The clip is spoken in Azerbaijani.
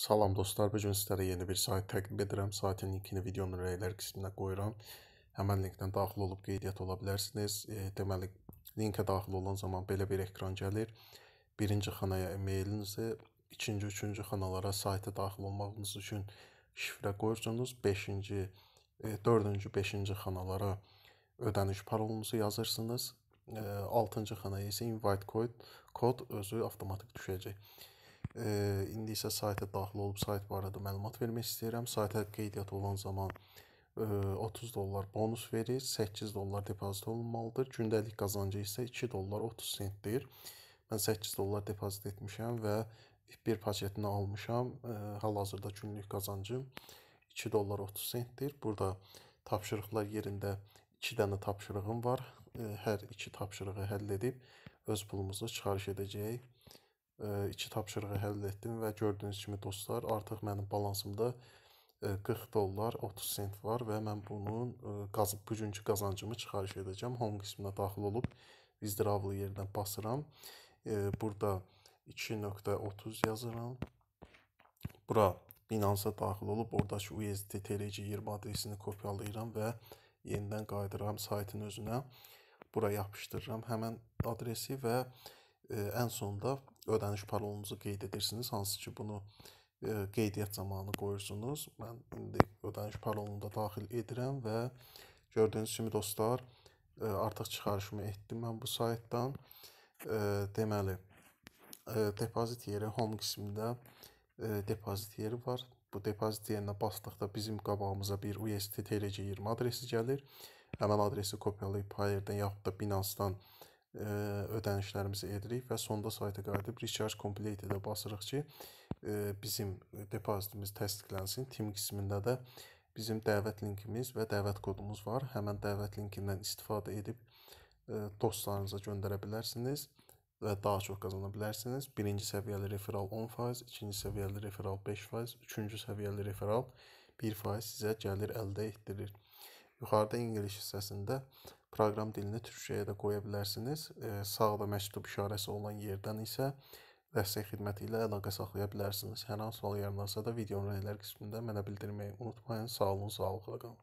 Salam dostlar, bu gün sizlərə yeni bir sayt təqdim edirəm. Saytın linkini videonun rəylər qisminə qoyuram. Həmin linkdən daxil olub qeydiyyat ola bilərsiniz. E, deməli, linkə daxil olan zaman belə bir ekran gəlir. Birinci xanaya e-mailinizi, ikinci, üçüncü xanalara sayta daxil olmağınız üçün şifrə qoyursunuz. 5-ci, 4-cü, 5-ci xanalara ödəniş parolunuzu yazırsınız. 6-cı e, xanaya isə invite kod, kod özü avtomatik düşəcək. İndi isə sayta daxil olub sayt barədə məlumat vermək istəyirəm. Sayta qeydiyyat olan zaman 30 dollar bonus verir, 8 dollar depozit olunmalıdır. Gündəlik qazancı isə 2 dollar 30 sentdir. Mən 8 dollar depozit etmişəm və bir paketini almışam. Hal-hazırda günlük qazancım 2 dollar 30 sentdir. Burada tapşırıqlar yerində 2 dənə tapşırığım var. Hər iki tapşırığı həll edib öz pulumuzu çıxarış edəcəyik iki tapşırığı həll etdim və gördüyünüz kimi dostlar, artıq mənim balansımda 40 dollar 30 sent var və mən bunun qaz bugünkü qazancımı çıxarış edəcəm. Home qisminə daxil olub Wizdravel yerdən basıram. Burada 2.30 yazıram. Bura Binance-a daxil olub oradakı USDT-20 adresini kopyalayıram və yenidən qayıdıram saytın özünə. Bura yapışdırıram həmin adresi və ə, ən sonda ödəniş parolunuzu qeyd edirsiniz, hansı ki, bunu e, qeydiyyat zamanı qoyursunuz. Mən indi ödəniş parolunu da daxil edirəm və gördüyünüz kimi dostlar, e, artıq çıxarışımı etdim mən bu saytdan. E, deməli, depozit yeri home qismində depozit yeri var. Bu depozit yerinə basdıqda bizim qabağımıza bir USDT TLC 20 adresi gəlir. Həmin adresi kopyalayıb Payeerdən yaxud da Binance-dan ödənişlərimizi edirik və sonda sayta qayıdıb recharge completed-ə basırıq ki, bizim depozitimiz təsdiqlənsin. Team qismində də bizim dəvət linkimiz və dəvət kodumuz var. Həmən dəvət linkindən istifadə edib dostlarınıza göndərə bilərsiniz və daha çox qazana bilərsiniz. Birinci səviyyəli referal 10%, ikinci səviyyəli referal 5%, üçüncü səviyyəli referal 1% sizə gəlir əldə etdirir. Yuxarıda ingilis hissəsində proqram dilini türkçəyə də qoya bilərsiniz. E, Sağda məktub işarəsi olan yerdən isə dəstək xidməti ilə əlaqə saxlaya bilərsiniz. Hər hansı sual yaranarsa da videonun rəylər qismində mənə bildirməyi unutmayın. Sağ olun, sağlıqla qalın.